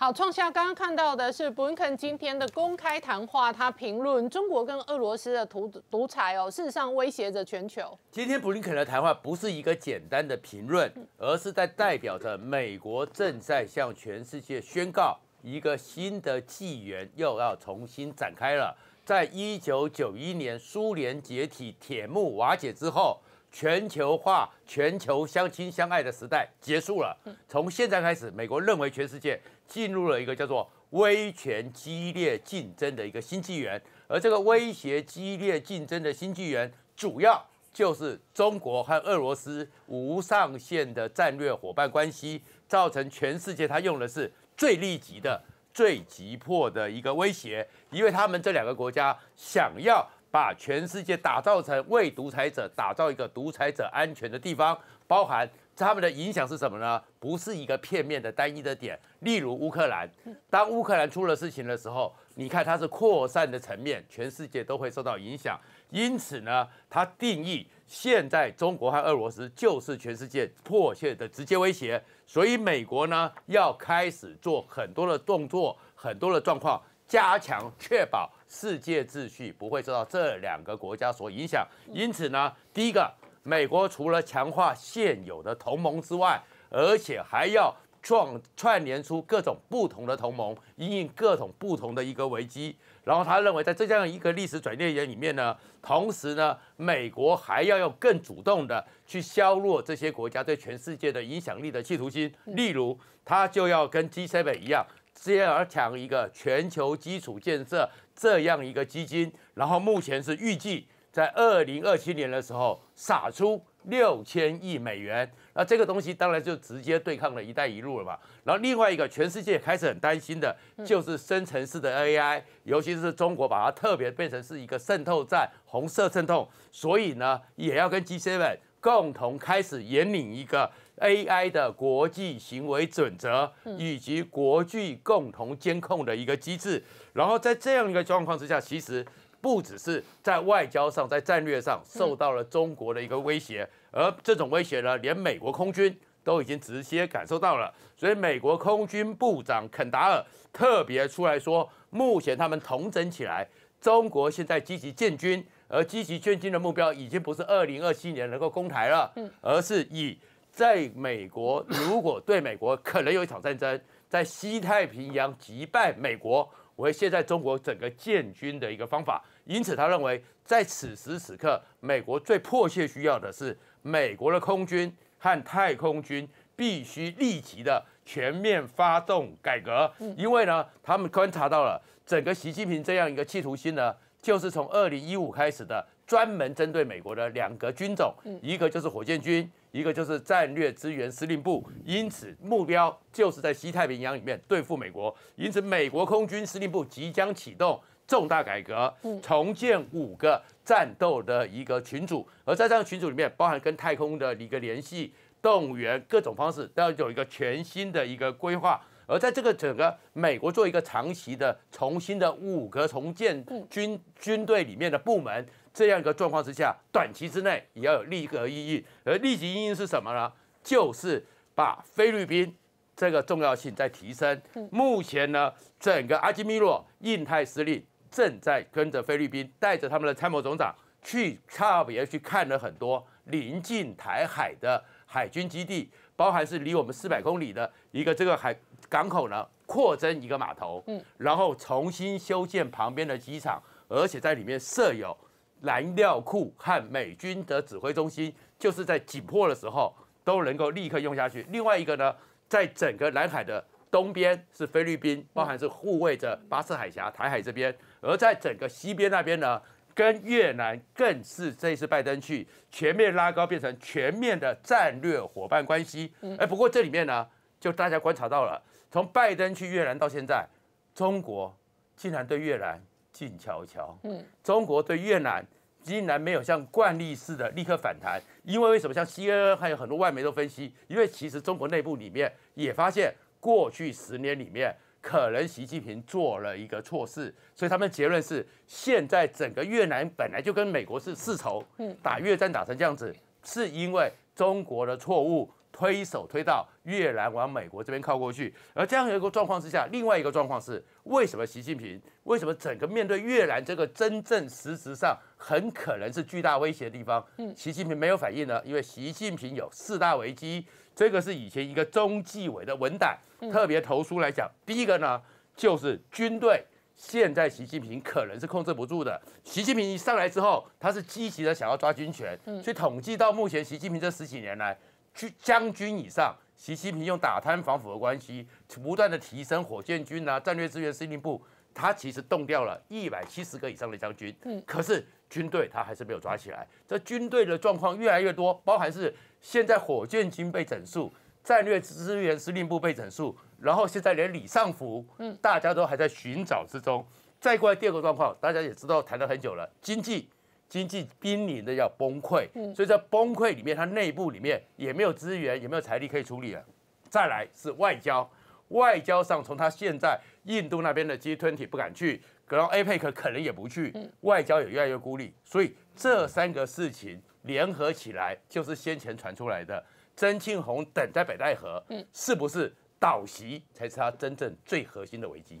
好，创下刚刚看到的是布林肯今天的公开谈话，他评论中国跟俄罗斯的独独裁哦，事实上威胁着全球。今天布林肯的谈话不是一个简单的评论，而是在代表着美国正在向全世界宣告，一个新的纪元又要重新展开了。在一九九一年苏联解体、铁幕瓦解之后。全球化、全球相亲相爱的时代结束了。从现在开始，美国认为全世界进入了一个叫做“威权激烈竞争”的一个新纪元，而这个威胁激烈竞争的新纪元，主要就是中国和俄罗斯无上限的战略伙伴关系，造成全世界他用的是最利己的、最急迫的一个威胁，因为他们这两个国家想要。把全世界打造成为独裁者，打造一个独裁者安全的地方，包含他们的影响是什么呢？不是一个片面的单一的点，例如乌克兰，当乌克兰出了事情的时候，你看它是扩散的层面，全世界都会受到影响。因此呢，它定义现在中国和俄罗斯就是全世界迫切的直接威胁，所以美国呢要开始做很多的动作，很多的状况。加强确保世界秩序不会受到这两个国家所影响，因此呢，第一个，美国除了强化现有的同盟之外，而且还要创串联出各种不同的同盟，应对各种不同的一个危机。然后他认为，在这样一个历史转折点里面呢，同时呢，美国还要用更主动的去削弱这些国家对全世界的影响力的企图心，例如，他就要跟 G seven 一样。接要抢一个全球基础建设这样一个基金，然后目前是预计在二零二七年的时候撒出六千亿美元，那这个东西当然就直接对抗了一带一路了嘛。然后另外一个全世界开始很担心的就是深层式的 AI，尤其是中国把它特别变成是一个渗透战、红色渗透，所以呢也要跟 G 7共同开始引领一个。AI 的国际行为准则以及国际共同监控的一个机制，然后在这样一个状况之下，其实不只是在外交上、在战略上受到了中国的一个威胁，而这种威胁呢，连美国空军都已经直接感受到了。所以，美国空军部长肯达尔特别出来说，目前他们重整起来，中国现在积极建军，而积极建军的目标已经不是二零二七年能够攻台了，而是以。在美国，如果对美国可能有一场战争，在西太平洋击败美国，会卸载中国整个建军的一个方法。因此，他认为在此时此刻，美国最迫切需要的是美国的空军和太空军必须立即的全面发动改革。因为呢，他们观察到了整个习近平这样一个企图心呢，就是从二零一五开始的，专门针对美国的两个军种，一个就是火箭军。一个就是战略资源司令部，因此目标就是在西太平洋里面对付美国，因此美国空军司令部即将启动重大改革，重建五个战斗的一个群组，而在这个群组里面，包含跟太空的一个联系、动员各种方式，都要有一个全新的一个规划，而在这个整个美国做一个长期的重新的五个重建军军队里面的部门。这样一个状况之下，短期之内也要有立即意义，而立即意义是什么呢？就是把菲律宾这个重要性在提升。目前呢，整个阿基米洛印太司令正在跟着菲律宾，带着他们的参谋总长去差别去看了很多临近台海的海军基地，包含是离我们四百公里的一个这个海港口呢，扩增一个码头，嗯，然后重新修建旁边的机场，而且在里面设有。燃料库和美军的指挥中心，就是在紧迫的时候都能够立刻用下去。另外一个呢，在整个南海的东边是菲律宾，包含是护卫着巴士海峡、台海这边；而在整个西边那边呢，跟越南更是这一次拜登去全面拉高，变成全面的战略伙伴关系。哎，不过这里面呢，就大家观察到了，从拜登去越南到现在，中国竟然对越南。静悄悄，嗯，中国对越南竟然没有像惯例似的立刻反弹，因为为什么？像 CNN 还有很多外媒都分析，因为其实中国内部里面也发现，过去十年里面可能习近平做了一个错事，所以他们结论是，现在整个越南本来就跟美国是世仇，嗯，打越战打成这样子，是因为中国的错误。推手推到越南往美国这边靠过去，而这样一个状况之下，另外一个状况是，为什么习近平为什么整个面对越南这个真正实质上很可能是巨大威胁的地方，嗯，习近平没有反应呢？因为习近平有四大危机，这个是以前一个中纪委的文胆特别投书来讲，第一个呢就是军队，现在习近平可能是控制不住的，习近平一上来之后，他是积极的想要抓军权，所以统计到目前，习近平这十几年来。军将军以上，习近平用打贪防腐的关系，不断的提升火箭军啊，战略资源司令部，他其实动掉了一百七十个以上的将军。嗯，可是军队他还是没有抓起来，这军队的状况越来越多，包含是现在火箭军被整肃，战略资源司令部被整肃，然后现在连李尚福，嗯，大家都还在寻找之中。再过来第二个状况，大家也知道谈了很久了，经济。经济濒临的要崩溃，所以在崩溃里面，它内部里面也没有资源，也没有财力可以处理了。再来是外交，外交上从它现在印度那边的 G20 不敢去，然后 APEC 可能也不去，外交也越来越孤立。所以这三个事情联合起来，就是先前传出来的曾庆红等在北戴河，是不是岛席才是它真正最核心的危机？